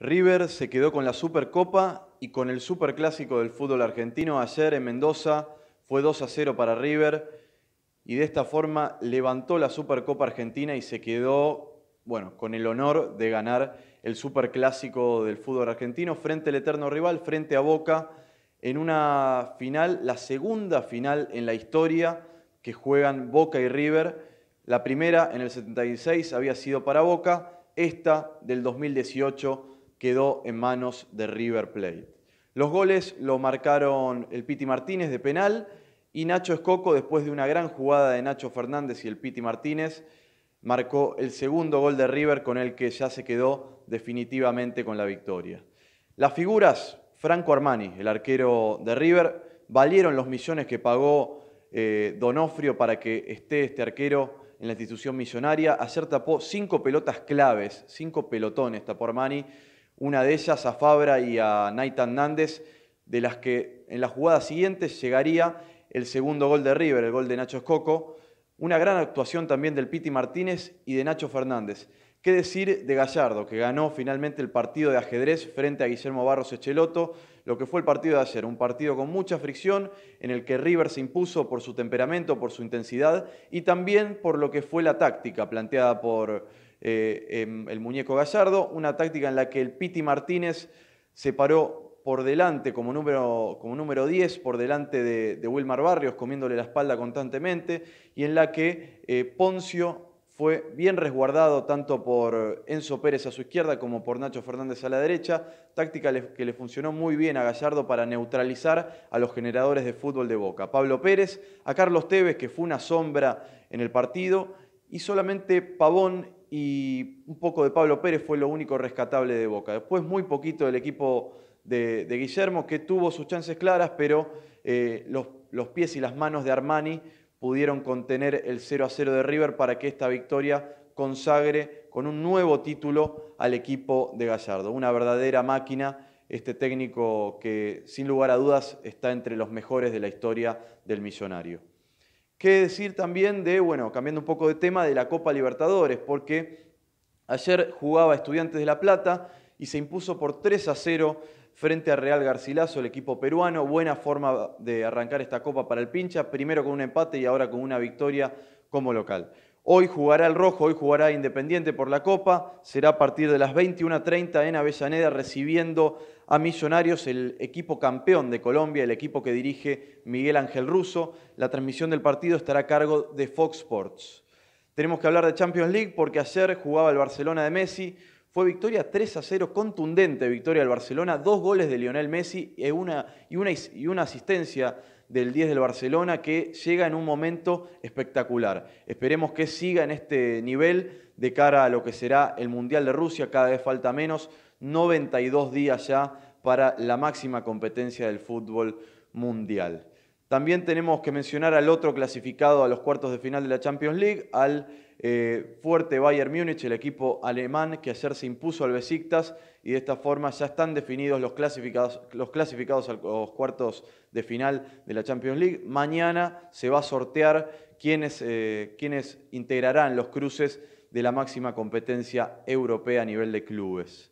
River se quedó con la Supercopa y con el Superclásico del fútbol argentino. Ayer en Mendoza fue 2 a 0 para River y de esta forma levantó la Supercopa Argentina y se quedó, bueno, con el honor de ganar el Superclásico del fútbol argentino frente al eterno rival, frente a Boca, en una final, la segunda final en la historia que juegan Boca y River. La primera en el 76 había sido para Boca, esta del 2018 quedó en manos de River Plate. Los goles lo marcaron el Piti Martínez de penal y Nacho Escoco, después de una gran jugada de Nacho Fernández y el Piti Martínez, marcó el segundo gol de River con el que ya se quedó definitivamente con la victoria. Las figuras, Franco Armani, el arquero de River, valieron los millones que pagó eh, Donofrio para que esté este arquero en la institución millonaria. Ayer tapó cinco pelotas claves, cinco pelotones tapó Armani una de ellas a Fabra y a Naitan Nández, de las que en la jugada siguiente llegaría el segundo gol de River, el gol de Nacho Escoco. Una gran actuación también del Piti Martínez y de Nacho Fernández. ¿Qué decir de Gallardo, que ganó finalmente el partido de ajedrez frente a Guillermo Barros Echeloto, lo que fue el partido de ayer? Un partido con mucha fricción, en el que River se impuso por su temperamento, por su intensidad y también por lo que fue la táctica planteada por eh, em, el muñeco Gallardo, una táctica en la que el Piti Martínez se paró por delante como número, como número 10, por delante de, Wilmar Barrios, comiéndole la espalda constantemente, y en la que eh, Poncio fue bien resguardado tanto por Enzo Pérez a su izquierda como por Nacho Fernández a la derecha, táctica que le funcionó muy bien a Gallardo para neutralizar a los generadores de fútbol de Boca. Pablo Pérez, a Carlos Tevez, que fue una sombra en el partido, y solamente Pavón y un poco de Pablo Pérez fue lo único rescatable de Boca. Después muy poquito del equipo de, Guillermo, que tuvo sus chances claras, pero eh, los, los, pies y las manos de Armani pudieron contener el 0 a 0 de River para que esta victoria consagre con un nuevo título al equipo de Gallardo. Una verdadera máquina, este técnico que sin lugar a dudas está entre los mejores de la historia del millonario. ¿Qué decir también de, bueno, cambiando un poco de tema, de la Copa Libertadores? Porque ayer jugaba Estudiantes de La Plata y se impuso por 3 a 0 frente a Real Garcilaso, el equipo peruano. Buena forma de arrancar esta Copa para el Pincha, primero con un empate y ahora con una victoria como local. Hoy jugará el Rojo, hoy jugará Independiente por la Copa. Será a partir de las 21.30 en Avellaneda recibiendo a Millonarios, el equipo campeón de Colombia, el equipo que dirige Miguel Ángel Russo. La transmisión del partido estará a cargo de Fox Sports. Tenemos que hablar de Champions League porque ayer jugaba el Barcelona de Messi. Fue victoria 3 a 0, contundente victoria del Barcelona. Dos goles de Lionel Messi y una, y una asistencia del 10 del Barcelona que llega en un momento espectacular. Esperemos que siga en este nivel de cara a lo que será el Mundial de Rusia, cada vez falta menos, 92 días ya para la máxima competencia del fútbol mundial. También tenemos que mencionar al otro clasificado a los cuartos de final de la Champions League, al eh, fuerte Bayern Múnich, el equipo alemán que ayer se impuso al Besiktas y de esta forma ya están definidos los clasificados, los clasificados a los cuartos de final de la Champions League. Mañana se va a sortear quienes, eh, integrarán los cruces de la máxima competencia europea a nivel de clubes.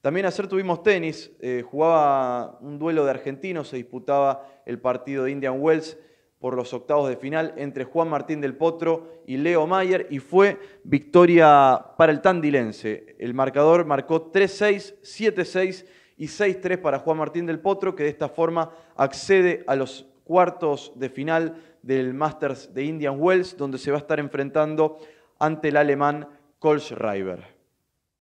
También ayer tuvimos tenis, eh, jugaba un duelo de argentinos, se disputaba el partido de Indian Wells por los octavos de final entre Juan Martín del Potro y Leo Mayer y fue victoria para el tandilense. El marcador marcó 3-6, 7-6 y 6-3 para Juan Martín del Potro que de esta forma accede a los cuartos de final del Masters de Indian Wells donde se va a estar enfrentando ante el alemán Kolschreiber.